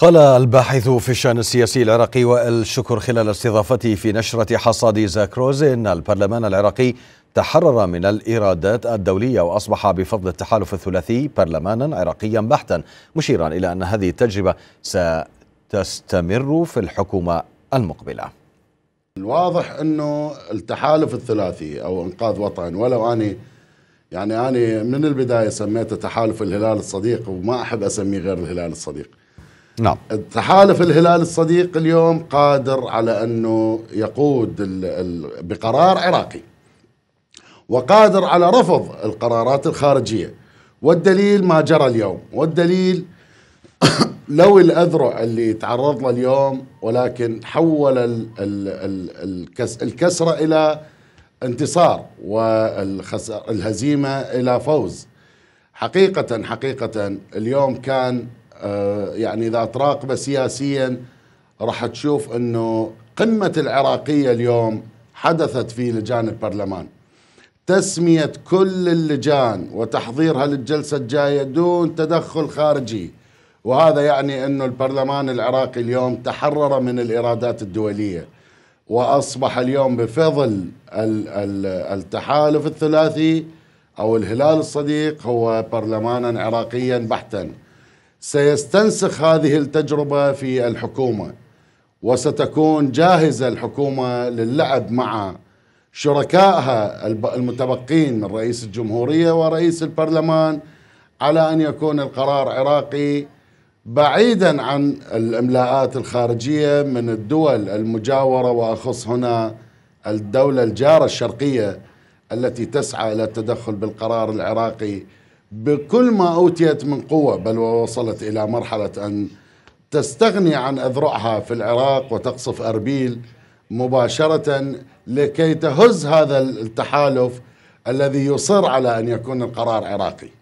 قال الباحث في الشان السياسي العراقي وائل شكر خلال استضافته في نشرة حصاد زاكروز إن البرلمان العراقي تحرر من الإيرادات الدولية وأصبح بفضل التحالف الثلاثي برلمانا عراقيا بحتا مشيرا إلى أن هذه التجربة ستستمر في الحكومة المقبلة الواضح أنه التحالف الثلاثي أو إنقاذ وطن ولو أني يعني اني من البداية سميته تحالف الهلال الصديق وما أحب أسميه غير الهلال الصديق نعم تحالف الهلال الصديق اليوم قادر على أنه يقود بقرار عراقي وقادر على رفض القرارات الخارجية والدليل ما جرى اليوم والدليل لو الأذرع اللي تعرض له اليوم ولكن حول الـ الـ الـ الكس الكسرة إلى انتصار والهزيمة إلى فوز حقيقة حقيقة اليوم كان آه، يعني اذا تراقبه سياسيا راح تشوف انه قمه العراقيه اليوم حدثت في لجان البرلمان تسميه كل اللجان وتحضيرها للجلسه الجايه دون تدخل خارجي وهذا يعني انه البرلمان العراقي اليوم تحرر من الارادات الدوليه واصبح اليوم بفضل التحالف الثلاثي او الهلال الصديق هو برلمانا عراقيا بحتا سيستنسخ هذه التجربة في الحكومة وستكون جاهزة الحكومة للعب مع شركائها المتبقين من رئيس الجمهورية ورئيس البرلمان على أن يكون القرار عراقي بعيدا عن الإملاءات الخارجية من الدول المجاورة وأخص هنا الدولة الجارة الشرقية التي تسعى إلى التدخل بالقرار العراقي بكل ما أوتيت من قوة بل ووصلت إلى مرحلة أن تستغني عن أذرعها في العراق وتقصف أربيل مباشرة لكي تهز هذا التحالف الذي يصر على أن يكون القرار عراقي